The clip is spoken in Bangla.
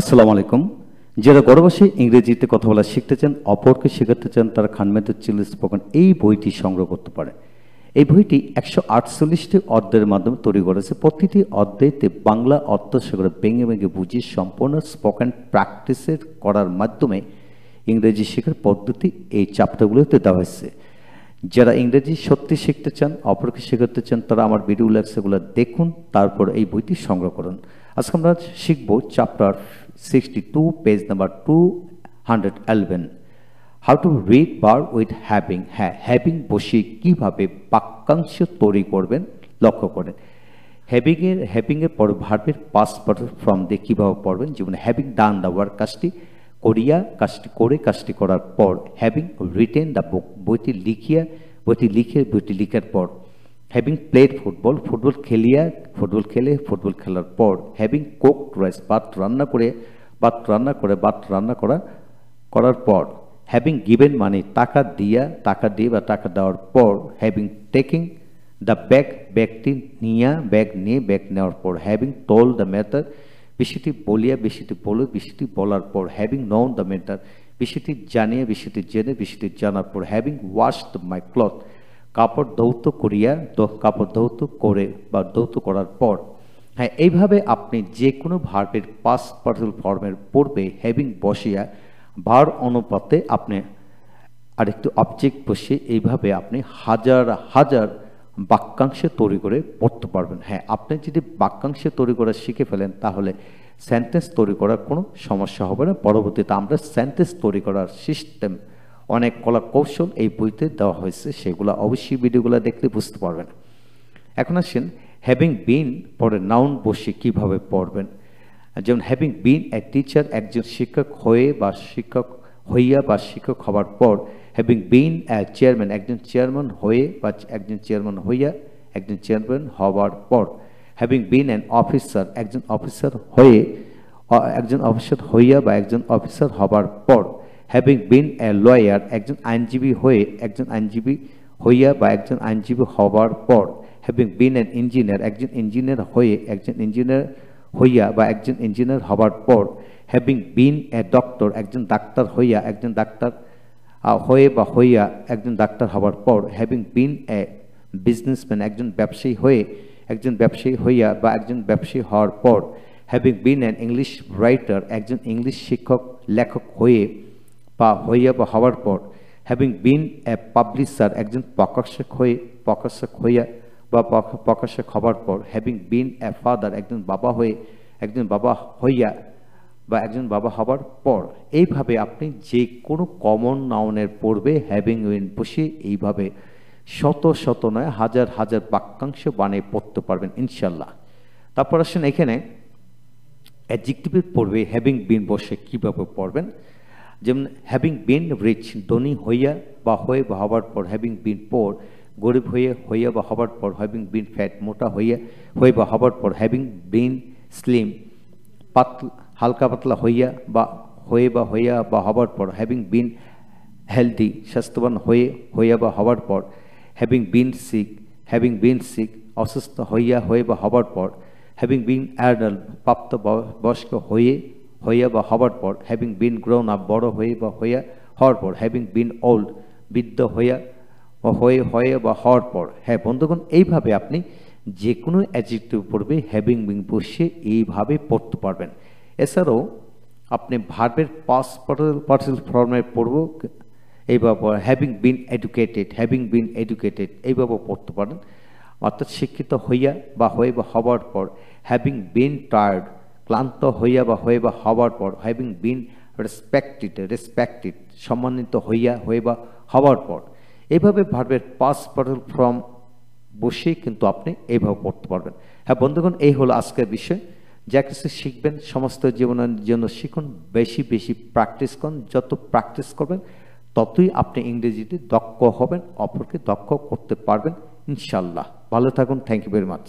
আসসালামু আলাইকুম যারা গর্ববাসী ইংরেজিতে কথা বলা শিখতে চান অপরকে শেখাতে চান তারা খানমেদের চিলি স্পোকন এই বইটি সংগ্রহ করতে পারে এই বইটি একশো আটচল্লিশটি অর্ধের মাধ্যমে তৈরি করেছে প্রতিটি অর্ধেতে বাংলা অর্থ সেগুলো ভেঙে ভেঙে বুঝিয়ে সম্পূর্ণ স্পোকেন প্র্যাকটিসের করার মাধ্যমে ইংরেজি শেখার পদ্ধতি এই চ্যাপ্টারগুলোতে দেওয়া হয়েছে যারা ইংরেজি সত্যি শিখতে চান অপরকে শেখাতে চান তারা আমার ভিডিও লেকচারগুলো দেখুন তারপর এই বইটি সংগ্রহ করুন আজকে আমরা শিখব chapter sixty two page number two hundred eleven how to read বার উইথ হ্যাভিং হ্যাঁ হ্যাভিং বসিয়ে কীভাবে বাক্যাংশ তৈরি করবেন লক্ষ্য করেন হ্যাভিংয়ের হ্যাভিংয়ের পর ভার্বের পাস ফর্ম দিয়ে কীভাবে পড়বেন যেমন হ্যাভিং ডান দ্য ওয়ার্ক কাজটি করিয়া কাজটি করে কাজটি করার পর হ্যাভিং রিটেন দ্য বুক বইটি লিখিয়া বইটি লিখে বইটি লিখার পর হ্যাভিং প্লেড ফুটবল ফুটবল খেলিয়া ফুটবল খেলে ফুটবল খেলার পর হ্যাভিং কোক রাইস ভাত রান্না করে ভাত রান্না করে ভাত রান্না করা করার পর হ্যাভিং গিভেন মানে টাকা দিয়া টাকা দিয়ে বা টাকা দেওয়ার পর হ্যাভিং টেকিং দ্য ব্যাগ ব্যাগটি নিয়া ব্যাগ নিয়ে ব্যাগ নেওয়ার পর হ্যাভিং টোল দ্য ম্যাটার বিষয়টি বলিয়া বিষয়টি বলে বিষয়টি বলার পর হ্যাভিং নন দ্য ম্যাটার বিষয়টি জানিয়া বিষয়টি জেনে বিষয়টি জানার পর হ্যাভিং দ্য মাই ক্লথ কাপড় দৌত করিয়া কাপড় ধৌত করে বা দৌত করার পর হ্যাঁ এইভাবে আপনি যে কোনো ভার্বের পাস পার্সেল ফর্মের পূর্বে হ্যাভিং বসিয়া ভার অনুপাতে আপনি আরেকটি অবজেক্ট বসিয়ে এইভাবে আপনি হাজার হাজার বাক্যাংশে তৈরি করে পড়তে পারবেন হ্যাঁ আপনি যদি বাক্যাংশে তৈরি করা শিখে ফেলেন তাহলে সেন্টেন্স তৈরি করার কোনো সমস্যা হবে না পরবর্তীতে আমরা সেন্টেন্স তৈরি করার সিস্টেম অনেক কলা কৌশল এই বইতে দেওয়া হয়েছে সেগুলো অবশ্যই ভিডিওগুলো দেখলে বুঝতে পারবেন এখন আসেন হ্যাভিং বিন পরে নাউন বসে কিভাবে পড়বেন যেমন হ্যাভিং বিন এ টিচার একজন শিক্ষক হয়ে বা শিক্ষক হইয়া বা শিক্ষক হবার পর হ্যাভিং বিন অ্যাজ চেয়ারম্যান একজন চেয়ারম্যান হয়ে বা একজন চেয়ারম্যান হইয়া একজন চেয়ারম্যান হওয়ার পর হ্যাভিং বিন অ্যান অফিসার একজন অফিসার হয়ে একজন অফিসার হইয়া বা একজন অফিসার হবার পর হ্যাভিং বিন এ লয়ার একজন আইনজীবী হয়ে একজন আইনজীবী হইয়া বা একজন আইনজীবী হবার পর হ্যাভিং বিন অ্যান ইঞ্জিনিয়ার একজন ইঞ্জিনিয়ার হয়ে একজন ইঞ্জিনিয়ার হইয়া বা একজন ইঞ্জিনিয়ার হবার পর হ্যাভিং বিন এ ডক্টর একজন ডাক্তার হইয়া একজন ডাক্তার হয়ে বা হইয়া একজন ডাক্তার হবার পর হ্যাভিং বিন এ বিজনেসম্যান একজন ব্যবসায়ী হয়ে একজন ব্যবসায়ী হইয়া বা একজন ব্যবসায়ী হওয়ার পর having been an English writer একজন ইংলিশ শিক্ষক লেখক হয়ে বা হইয়া বা হওয়ার পর হ্যাভিং বিন এ পাবলিশার একজন প্রকাশক হয়ে প্রকাশক হইয়া বা প্রকাশক হবার পর হ্যাভিং বিন এ ফাদার একজন বাবা হয়ে একজন বাবা হইয়া বা একজন বাবা হবার পর এইভাবে আপনি যে কোনো কমন নাউনের পড়বে হ্যাভিং উইন বসে এইভাবে শত শত নয় হাজার হাজার বাক্যাংশ বানিয়ে পড়তে পারবেন ইনশাল্লাহ তারপর আসেন এখানে অ্যাডজেক্টিভের পড়বে হ্যাভিং বিন বসে কীভাবে পড়বেন যেমন হ্যাভিং বিন রিচ ধনী হইয়া বা হয়ে বা হবার পর হ্যাভিং বিন পর গরিব হয়ে হইয়া বা হবার পর হ্যাভিং বিন ফ্যাট মোটা হইয়া হয়ে বা হবার পর হ্যাভিং বিন স্লিম পাতলা হালকা পাতলা হইয়া বা হয়ে বা হইয়া বা হবার পর হ্যাভিং বিন হেলদি স্বাস্থ্যবান হয়ে হইয়া বা হবার পর having been sick having been sick অসুস্থ হইয়া হয়ে বা হবার পর হ্যাভিং বিন অ্যাডাল প্রাপ্ত বয়স্ক হয়ে হইয়া বা হবার পর হ্যাভিং বিন গ্রোন আপ বড় হয়ে বা হইয়া হওয়ার পর হ্যাভিং বিন ওল্ড বৃদ্ধ হইয়া হয়ে হয়ে বা হওয়ার পর হ্যাঁ বন্ধুগণ এইভাবে আপনি যে কোনো অ্যাজেক্টিভ পড়বে হ্যাভিং বিং বসিয়ে এইভাবে পড়তে পারবেন এছাড়াও আপনি ভার্বের পাস পার্সেল ফর্মে পড়ব এই ব্যাপার having been educated having been educated এই পড়তে পারেন অর্থাৎ শিক্ষিত হইয়া বা হয়ে বা হবার পর হ্যাভিং বিন টায়ার্ড ক্লান্ত হইয়া বা হয়ে বা হবার পর হ্যাভিং বিন রেসপেক্টেড রেসপেক্টেড সম্মানিত হইয়া হয়ে বা হবার পর এইভাবে ভার্বের পাস পার্সেল ফর্ম বসেই কিন্তু আপনি এইভাবে পড়তে পারবেন হ্যাঁ বন্ধুগণ এই হলো আজকের বিষয় যা কিছু শিখবেন সমস্ত জীবনের জন্য শিখুন বেশি বেশি প্র্যাকটিস করুন যত প্র্যাকটিস করবেন ততই আপনি ইংরেজিতে দক্ষ হবেন অপরকে দক্ষ করতে পারবেন ইনশাল্লাহ ভালো থাকুন থ্যাংক ইউ ভেরি মাচ